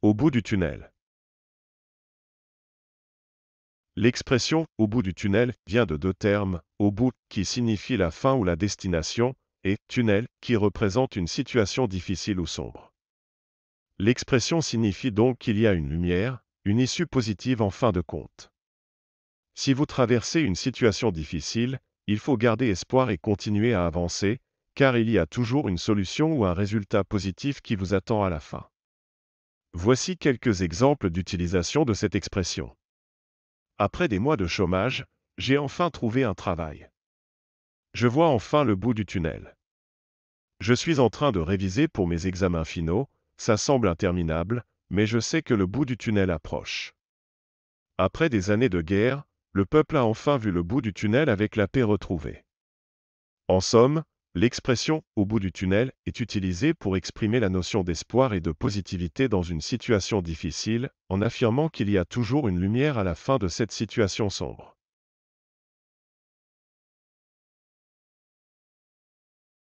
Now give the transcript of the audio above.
Au bout du tunnel. L'expression au bout du tunnel vient de deux termes, au bout qui signifie la fin ou la destination, et tunnel qui représente une situation difficile ou sombre. L'expression signifie donc qu'il y a une lumière, une issue positive en fin de compte. Si vous traversez une situation difficile, il faut garder espoir et continuer à avancer, car il y a toujours une solution ou un résultat positif qui vous attend à la fin. Voici quelques exemples d'utilisation de cette expression. Après des mois de chômage, j'ai enfin trouvé un travail. Je vois enfin le bout du tunnel. Je suis en train de réviser pour mes examens finaux, ça semble interminable, mais je sais que le bout du tunnel approche. Après des années de guerre, le peuple a enfin vu le bout du tunnel avec la paix retrouvée. En somme, L'expression au bout du tunnel est utilisée pour exprimer la notion d'espoir et de positivité dans une situation difficile, en affirmant qu'il y a toujours une lumière à la fin de cette situation sombre.